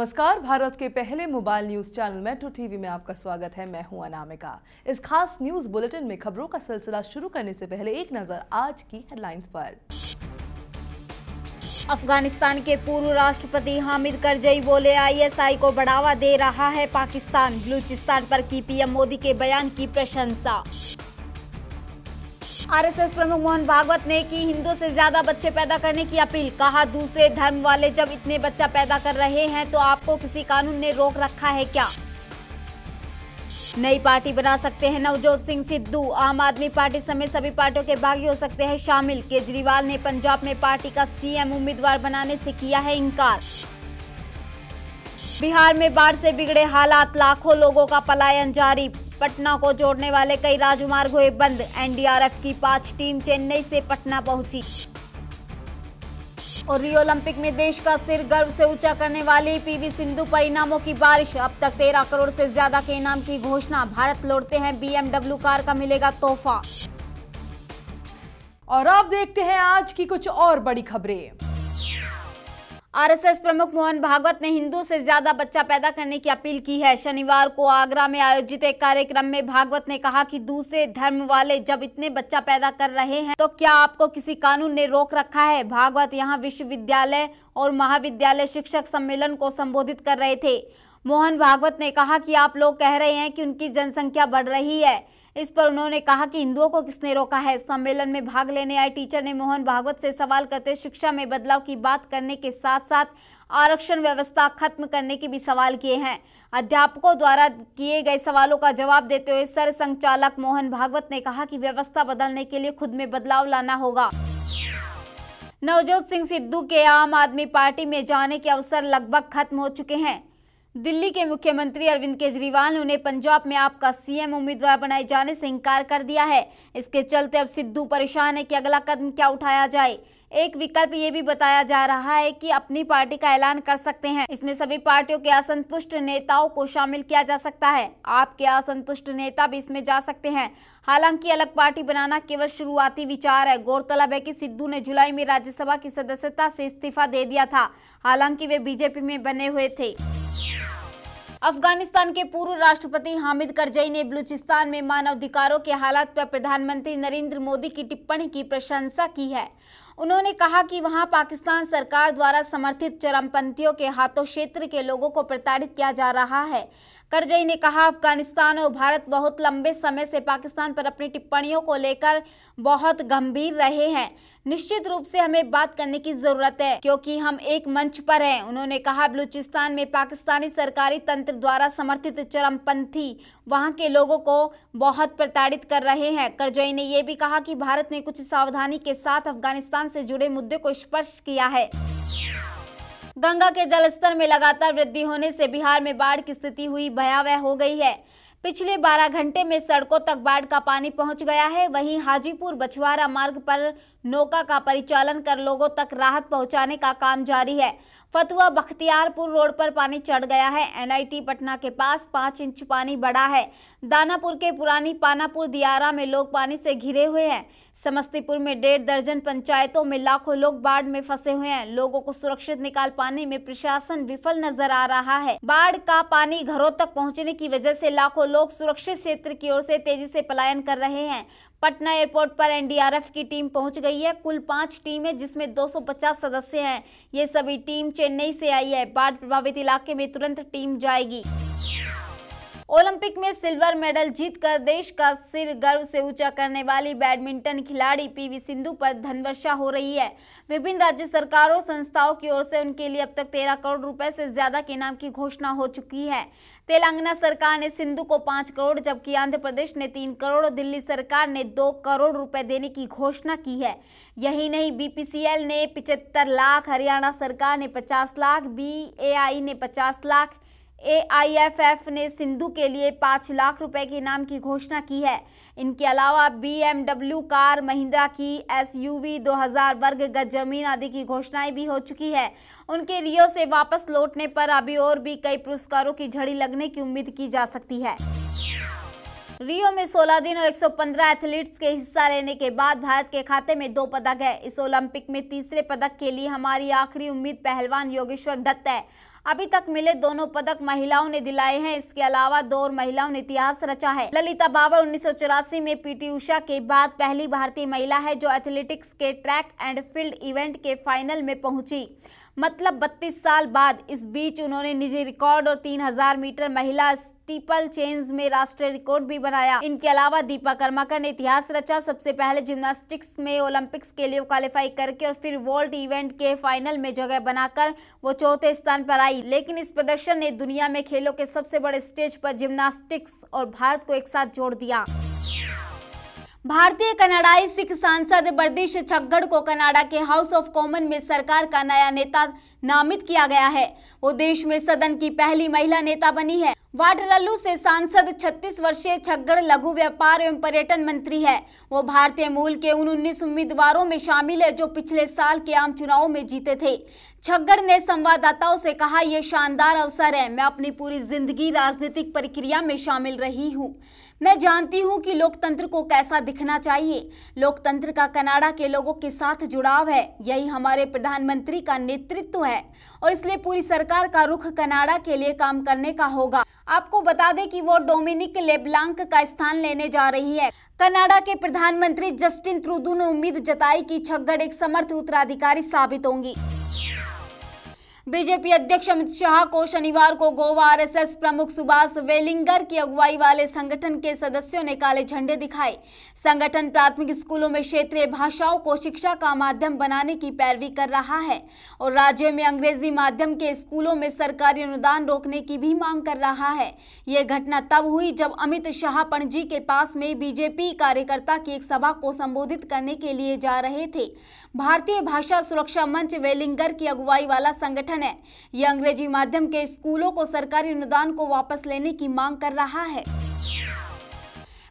नमस्कार भारत के पहले mobile news channel metro TV में आपका स्वागत है मैं हूं अनामिका इस खास न्यूज बुलेटिन में खबरों का सिलसिला शुरू करने से पहले एक नजर आज की हेडलाइंस पर अफगानिस्तान के पूर्व राष्ट्रपति हामिद करजई बोले आईएसआई को बढ़ावा दे रहा है पाकिस्तान बलूचिस्तान पर की पीएम मोदी के बयान की प्रशंसा आरएसएस प्रमुख मोहन भागवत ने की हिंदू से ज्यादा बच्चे पैदा करने की अपील कहा दूसरे धर्म वाले जब इतने बच्चा पैदा कर रहे हैं तो आपको किसी कानून ने रोक रखा है क्या नई पार्टी बना सकते हैं नवजोत सिंह सिद्धू आम आदमी पार्टी समेत सभी पार्टियों के भागी हो सकते हैं शामिल केजरीवाल ने पंजाब में पार्टी का सीएम उम्मीदवार बनाने से किया है इनकार बिहार में बाढ़ से बिगड़े हालात लाखों लोगों का पलायन जारी पटना को जोड़ने वाले कई राजमार्ग हुए बंद एनडीआरएफ की पांच टीम चेन्नई से पटना पहुंची और रियो ओलंपिक में देश का सिर गर्व से ऊंचा करने वाली पीवी सिंधु पर इनामों की बारिश अब तक तेरह करोड़ से ज्यादा के इनाम की घोषणा भारत लौटते हैं बीएमडब्ल्यू कार का मिलेगा तोहफा और अब देखते हैं आज की कुछ और बड़ी खबरें आरएसएस प्रमुख मोहन भागवत ने हिंदू से ज्यादा बच्चा पैदा करने की अपील की है शनिवार को आगरा में आयोजित एक कार्यक्रम में भागवत ने कहा कि दूसरे धर्म वाले जब इतने बच्चा पैदा कर रहे हैं तो क्या आपको किसी कानून ने रोक रखा है भागवत यहाँ विश्वविद्यालय और महाविद्यालय शिक्षक सम्मेलन को संबोधित कर रहे थे मोहन भागवत ने कहा कि आप लोग कह रहे हैं कि उनकी जनसंख्या बढ़ रही है इस पर उन्होंने कहा कि हिंदुओं को किसने रोका है सम्मेलन में भाग लेने आए टीचर ने मोहन भागवत से सवाल करते शिक्षा में बदलाव की बात करने के साथ साथ आरक्षण व्यवस्था खत्म करने के भी सवाल किए हैं अध्यापकों द्वारा किए गए सवालों का जवाब देते हुए सर संचालक मोहन भागवत ने कहा कि व्यवस्था बदलने के लिए खुद में बदलाव लाना होगा नवजोत सिंह सिद्धू के आम आदमी पार्टी में जाने के अवसर लगभग खत्म हो चुके हैं दिल्ली के मुख्यमंत्री अरविंद केजरीवाल ने पंजाब में आपका सीएम उम्मीदवार बनाए जाने से इनकार कर दिया है इसके चलते अब सिद्धू परेशान है कि अगला कदम क्या उठाया जाए एक विकल्प ये भी बताया जा रहा है कि अपनी पार्टी का ऐलान कर सकते हैं इसमें सभी पार्टियों के असंतुष्ट नेताओं को शामिल किया जा सकता है आपके असंतुष्ट नेता भी इसमें जा सकते हैं हालांकि अलग पार्टी बनाना केवल शुरुआती विचार है गौरतलब है कि सिद्धू ने जुलाई में राज्यसभा की सदस्यता से इस्तीफा दे दिया था हालांकि वे बीजेपी में बने हुए थे अफगानिस्तान के पूर्व राष्ट्रपति हामिद करजई ने बलूचिस्तान में मानवाधिकारों के हालात पर प्रधानमंत्री नरेंद्र मोदी की टिप्पणी की प्रशंसा की है उन्होंने कहा कि वहां पाकिस्तान सरकार द्वारा समर्थित चरमपंथियों के हाथों क्षेत्र के लोगों को प्रताड़ित किया जा रहा है करजई ने कहा अफगानिस्तान और भारत बहुत लंबे समय से पाकिस्तान पर अपनी टिप्पणियों को लेकर बहुत गंभीर रहे हैं निश्चित रूप से हमें बात करने की जरूरत है क्योंकि हम एक मंच पर हैं उन्होंने कहा बलूचिस्तान में पाकिस्तानी सरकारी तंत्र द्वारा समर्थित चरमपंथी वहां के लोगों को बहुत प्रताड़ित कर रहे हैं करजई ने यह भी कहा कि भारत ने कुछ सावधानी के साथ अफगानिस्तान से जुड़े मुद्दे को स्पर्श किया है गंगा के जलस्तर में लगातार वृद्धि होने से बिहार में बाढ़ की स्थिति हुई भयावह हो गई है पिछले 12 घंटे में सड़कों तक बाढ़ का पानी पहुंच गया है वहीं हाजीपुर बछवारा मार्ग पर नौका का परिचालन कर लोगों तक राहत पहुंचाने का काम जारी है फतुआ बख्तियारपुर रोड पर पानी चढ़ गया है एनआईटी पटना के पास पाँच इंच पानी बढ़ा है दानापुर के पुरानी पानापुर दियारा में लोग पानी से घिरे हुए हैं समस्तीपुर में डेढ़ दर्जन पंचायतों में लाखों लोग बाढ़ में फंसे हुए हैं लोगों को सुरक्षित निकाल पाने में प्रशासन विफल नजर आ रहा है बाढ़ का पानी घरों तक पहुंचने की वजह से लाखों लोग सुरक्षित क्षेत्र की ओर से तेजी से पलायन कर रहे हैं पटना एयरपोर्ट पर एनडीआरएफ की टीम पहुंच गई है कुल पाँच टीमें जिसमें 250 सदस्य हैं ये सभी टीम चेन्नई से आई है बाढ़ प्रभावित इलाके में तुरंत टीम जाएगी ओलंपिक में सिल्वर मेडल जीतकर देश का सिर गर्व से ऊंचा करने वाली बैडमिंटन खिलाड़ी पीवी सिंधु पर धनवर्षा हो रही है विभिन्न राज्य सरकारों संस्थाओं की ओर से उनके लिए अब तक तेरह करोड़ रुपए से ज्यादा के नाम की घोषणा हो चुकी है तेलंगाना सरकार ने सिंधु को पाँच करोड़ जबकि आंध्र प्रदेश ने तीन करोड़ और दिल्ली सरकार ने दो करोड़ रुपए देने की घोषणा की है यही नहीं बीपीसीएल ने पिचहत्तर लाख हरियाणा सरकार ने पचास लाख बीएआई ने पचास लाख एआईएफएफ ने सिंधु के लिए पाँच लाख रुपए के इनाम की घोषणा की है इनके अलावा बीएमडब्ल्यू कार महिंद्रा की एसयूवी 2000 वर्ग गज जमीन आदि की घोषणाएं भी हो चुकी है उनके रियो से वापस लौटने पर अभी और भी कई पुरस्कारों की झड़ी लगने की उम्मीद की जा सकती है रियो में 16 दिन और 115 एथलीट्स के हिस्सा लेने के बाद भारत के खाते में दो पदक है इस ओलंपिक में तीसरे पदक के लिए हमारी आखिरी उम्मीद पहलवान योगेश्वर दत्त है अभी तक मिले दोनों पदक महिलाओं ने दिलाए हैं इसके अलावा दो और महिलाओं ने इतिहास रचा है ललिता बाबर उन्नीस में पीटी उषा के बाद पहली भारतीय महिला है जो एथलेटिक्स के ट्रैक एंड फील्ड इवेंट के फाइनल में पहुंची मतलब बत्तीस साल बाद इस बीच उन्होंने निजी रिकॉर्ड और 3000 मीटर महिला स्टीपल चेंज में राष्ट्रीय रिकॉर्ड भी बनाया इनके अलावा दीपा कर्माकर ने इतिहास रचा सबसे पहले जिम्नास्टिक्स में ओलंपिक्स के लिए क्वालिफाई करके और फिर वर्ल्ड इवेंट के फाइनल में जगह बनाकर वो चौथे स्थान पर आई लेकिन इस प्रदर्शन ने दुनिया में खेलों के सबसे बड़े स्टेज पर जिम्नास्टिक्स और भारत को एक साथ जोड़ दिया भारतीय कनाडाई सिख सांसद बर्दिश छगड़ को कनाडा के हाउस ऑफ कॉमन में सरकार का नया नेता नामित किया गया है वो देश में सदन की पहली महिला नेता बनी है वाडरल्लू से सांसद 36 वर्षीय छगड़ लघु व्यापार एवं पर्यटन मंत्री है वो भारतीय मूल के उन उन्नीस उम्मीदवारों में शामिल है जो पिछले साल के आम चुनाव में जीते थे छगड़ ने संवाददाताओं से कहा यह शानदार अवसर है मैं अपनी पूरी जिंदगी राजनीतिक प्रक्रिया में शामिल रही हूँ मैं जानती हूं कि लोकतंत्र को कैसा दिखना चाहिए लोकतंत्र का कनाडा के लोगों के साथ जुड़ाव है यही हमारे प्रधानमंत्री का नेतृत्व है और इसलिए पूरी सरकार का रुख कनाडा के लिए काम करने का होगा आपको बता दें कि वो डोमिनिक लेबलांक का स्थान लेने जा रही है कनाडा के प्रधानमंत्री जस्टिन त्रुदू ने उम्मीद जताई कि छगड़ एक समर्थ उत्तराधिकारी साबित होंगी बीजेपी अध्यक्ष अमित शाह को शनिवार को गोवा आरएसएस प्रमुख सुभाष वेलिंगर की अगुवाई वाले संगठन के सदस्यों ने काले झंडे दिखाए संगठन प्राथमिक स्कूलों में क्षेत्रीय भाषाओं को शिक्षा का माध्यम बनाने की पैरवी कर रहा है और राज्य में अंग्रेजी माध्यम के स्कूलों में सरकारी अनुदान रोकने की भी मांग कर रहा है ये घटना तब हुई जब अमित शाह पणजी के पास में बीजेपी कार्यकर्ता की एक सभा को संबोधित करने के लिए जा रहे थे भारतीय भाषा सुरक्षा मंच वेलिंगर की अगुवाई वाला संगठन संगठन है ये अंग्रेजी माध्यम के स्कूलों को सरकारी अनुदान को वापस लेने की मांग कर रहा है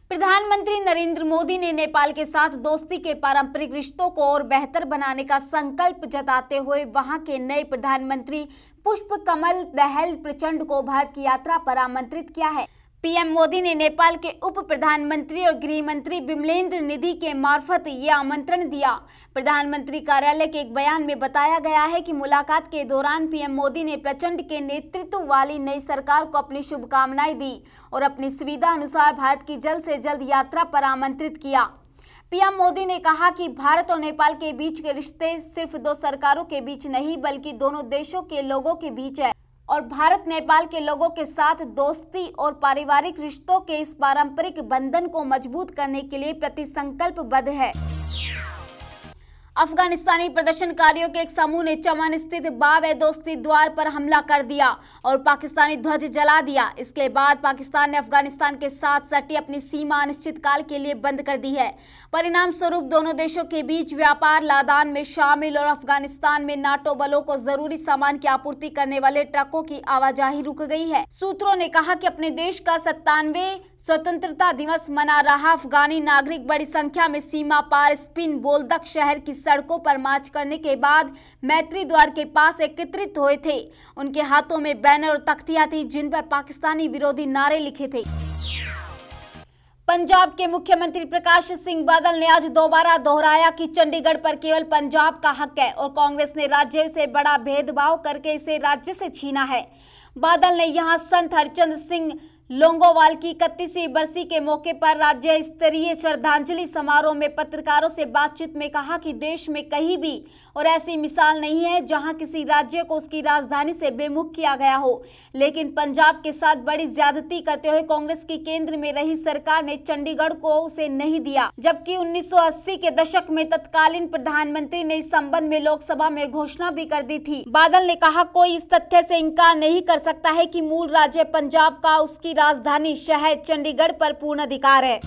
प्रधानमंत्री नरेंद्र मोदी ने नेपाल के साथ दोस्ती के पारंपरिक रिश्तों को और बेहतर बनाने का संकल्प जताते हुए वहां के नए प्रधानमंत्री पुष्प कमल दहल प्रचंड को भारत की यात्रा पर आमंत्रित किया है पीएम मोदी ने नेपाल के उप प्रधानमंत्री और गृह मंत्री बिमलेंद्र निधि के मार्फत ये आमंत्रण दिया प्रधानमंत्री कार्यालय के एक बयान में बताया गया है कि मुलाकात के दौरान पीएम मोदी ने प्रचंड के नेतृत्व वाली नई सरकार को अपनी शुभकामनाएं दी और अपनी सुविधा अनुसार भारत की जल्द से जल्द यात्रा पर आमंत्रित किया पीएम मोदी ने कहा कि भारत और नेपाल के बीच के रिश्ते सिर्फ दो सरकारों के बीच नहीं बल्कि दोनों देशों के लोगों के बीच है और भारत नेपाल के लोगों के साथ दोस्ती और पारिवारिक रिश्तों के इस पारंपरिक बंधन को मजबूत करने के लिए प्रतिसंकल्पबद्ध है अफगानिस्तानी प्रदर्शनकारियों के एक समूह ने चमन स्थित बाब दोस्ती द्वार पर हमला कर दिया और पाकिस्तानी ध्वज जला दिया इसके बाद पाकिस्तान ने अफगानिस्तान के साथ सटी अपनी सीमा अनिश्चितकाल के लिए बंद कर दी है परिणाम स्वरूप दोनों देशों के बीच व्यापार लादान में शामिल और अफगानिस्तान में नाटो बलों को जरूरी सामान की आपूर्ति करने वाले ट्रकों की आवाजाही रुक गई है सूत्रों ने कहा कि अपने देश का सत्तानवे स्वतंत्रता दिवस मना रहा अफगानी नागरिक बड़ी संख्या में सीमा पार स्पिन बोलदक शहर की सड़कों पर मार्च करने के बाद मैत्री द्वार के पास एकत्रित हुए थे उनके हाथों में बैनर और तख्तियां थी जिन पर पाकिस्तानी विरोधी नारे लिखे थे पंजाब के मुख्यमंत्री प्रकाश सिंह बादल ने आज दोबारा दोहराया कि चंडीगढ़ पर केवल पंजाब का हक है और कांग्रेस ने राज्य से बड़ा भेदभाव करके इसे राज्य से छीना है बादल ने यहां संत हरचंद सिंह लोंगोवाल की इकतीसवीं बरसी के मौके पर राज्य स्तरीय श्रद्धांजलि समारोह में पत्रकारों से बातचीत में कहा कि देश में कहीं भी और ऐसी मिसाल नहीं है जहां किसी राज्य को उसकी राजधानी से बेमुख किया गया हो लेकिन पंजाब के साथ बड़ी ज्यादती करते हुए कांग्रेस की केंद्र में रही सरकार ने चंडीगढ़ को उसे नहीं दिया जबकि 1980 के दशक में तत्कालीन प्रधानमंत्री ने इस संबंध में लोकसभा में घोषणा भी कर दी थी बादल ने कहा कोई इस तथ्य से इनकार नहीं कर सकता है कि मूल राज्य पंजाब का उसकी राजधानी शहर चंडीगढ़ पर पूर्ण अधिकार है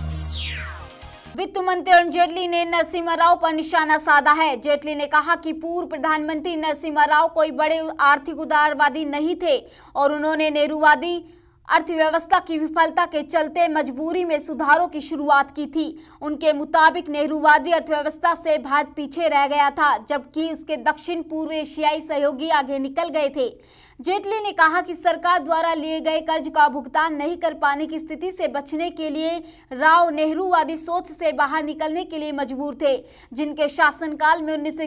वित्त मंत्री अरुण जेटली ने नरसिम्हा राव पर निशाना साधा है जेटली ने कहा कि पूर्व प्रधानमंत्री नरसिम्हा राव कोई बड़े आर्थिक उदारवादी नहीं थे और उन्होंने नेहरूवादी अर्थव्यवस्था की विफलता के चलते मजबूरी में सुधारों की शुरुआत की थी उनके मुताबिक नेहरूवादी अर्थव्यवस्था से भारत पीछे रह गया था जबकि उसके दक्षिण पूर्व एशियाई सहयोगी आगे निकल गए थे जेटली ने कहा कि सरकार द्वारा लिए गए कर्ज का भुगतान नहीं कर पाने की स्थिति से बचने के लिए राव नेहरूवादी सोच से बाहर निकलने के लिए मजबूर थे जिनके शासनकाल में उन्नीस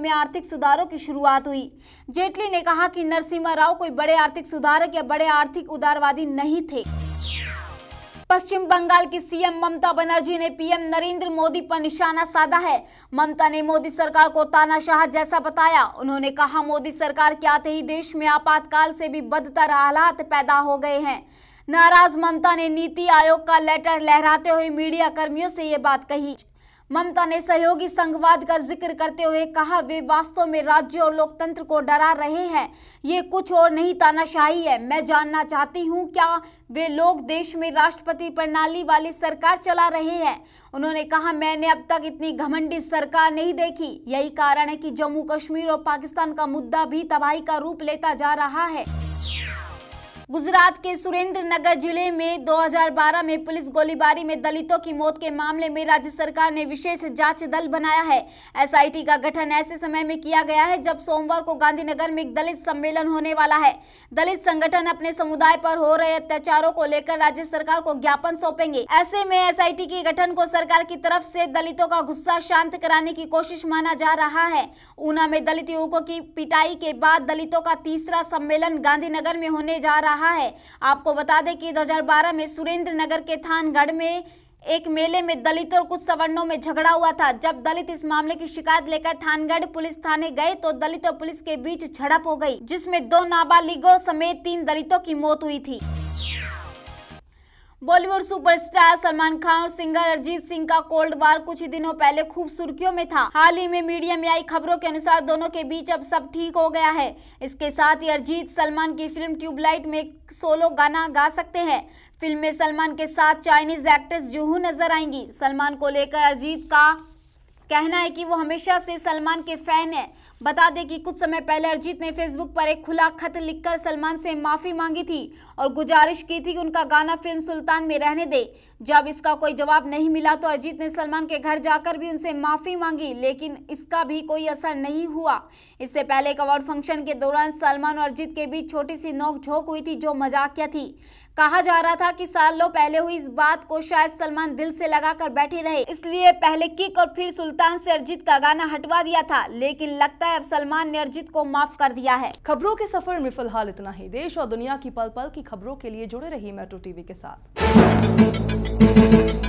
में आर्थिक सुधारों की शुरुआत हुई जेटली ने कहा कि नरसिम्हा राव कोई बड़े आर्थिक सुधारक या बड़े आर्थिक उदारवादी नहीं थे पश्चिम बंगाल की सीएम ममता बनर्जी ने पीएम नरेंद्र मोदी पर निशाना साधा है ममता ने मोदी सरकार को तानाशाह जैसा बताया उन्होंने कहा मोदी सरकार के आते ही देश में आपातकाल से भी बदतर हालात पैदा हो गए हैं नाराज ममता ने नीति आयोग का लेटर लहराते हुए मीडिया कर्मियों से ये बात कही ममता ने सहयोगी संघवाद का जिक्र करते हुए कहा वे वास्तव में राज्य और लोकतंत्र को डरा रहे हैं ये कुछ और नहीं तानाशाही है मैं जानना चाहती हूँ क्या वे लोग देश में राष्ट्रपति प्रणाली वाली सरकार चला रहे हैं उन्होंने कहा मैंने अब तक इतनी घमंडी सरकार नहीं देखी यही कारण है कि जम्मू कश्मीर और पाकिस्तान का मुद्दा भी तबाही का रूप लेता जा रहा है गुजरात के सुरेंद्र नगर जिले में 2012 में पुलिस गोलीबारी में दलितों की मौत के मामले में राज्य सरकार ने विशेष जांच दल बनाया है एसआईटी का गठन ऐसे समय में किया गया है जब सोमवार को गांधीनगर में एक दलित सम्मेलन होने वाला है दलित संगठन अपने समुदाय पर हो रहे अत्याचारों को लेकर राज्य सरकार को ज्ञापन सौंपेंगे ऐसे में एस के गठन को सरकार की तरफ से दलितों का गुस्सा शांत कराने की कोशिश माना जा रहा है ऊना में दलित युवकों की पिटाई के बाद दलितों का तीसरा सम्मेलन गांधीनगर में होने जा रहा रहा है आपको बता दें कि 2012 में सुरेंद्र नगर के थानगढ़ में एक मेले में दलित और कुछ सवर्णों में झगड़ा हुआ था जब दलित इस मामले की शिकायत लेकर थानगढ़ पुलिस थाने गए तो दलित और पुलिस के बीच झड़प हो गई जिसमें दो नाबालिगों समेत तीन दलितों की मौत हुई थी बॉलीवुड सुपरस्टार सलमान खान और सिंगर अरिजीत सिंह का कोल्ड वार कुछ ही दिनों पहले खूब सुर्खियों में था हाल ही में मीडिया में आई खबरों के अनुसार दोनों के बीच अब सब ठीक हो गया है इसके साथ ही अरिजीत सलमान की फिल्म ट्यूबलाइट में सोलो गाना गा सकते हैं फिल्म में सलमान के साथ चाइनीज एक्ट्रेस जूहू नजर आएंगी सलमान को लेकर अरिजीत का कहना है कि वो हमेशा से सलमान के फैन है बता दें कि कुछ समय पहले अरिजीत ने फेसबुक पर एक खुला खत लिखकर सलमान से माफ़ी मांगी थी और गुजारिश की थी कि उनका गाना फिल्म सुल्तान में रहने दे जब इसका कोई जवाब नहीं मिला तो अजीत ने सलमान के घर जाकर भी उनसे माफ़ी मांगी लेकिन इसका भी कोई असर नहीं हुआ इससे पहले एक अवार्ड फंक्शन के दौरान सलमान और अजीत के बीच छोटी सी नोक झोंक हुई थी जो मजाकिया थी कहा जा रहा था कि सालों पहले हुई इस बात को शायद सलमान दिल से लगाकर बैठे रहे इसलिए पहले किक और फिर सुल्तान से अरिजीत का गाना हटवा दिया था लेकिन लगता है अब सलमान ने अरिजीत को माफ कर दिया है खबरों के सफर में फिलहाल इतना ही देश और दुनिया की पल पल की खबरों के लिए जुड़े रही मेट्रो टीवी के साथ thank you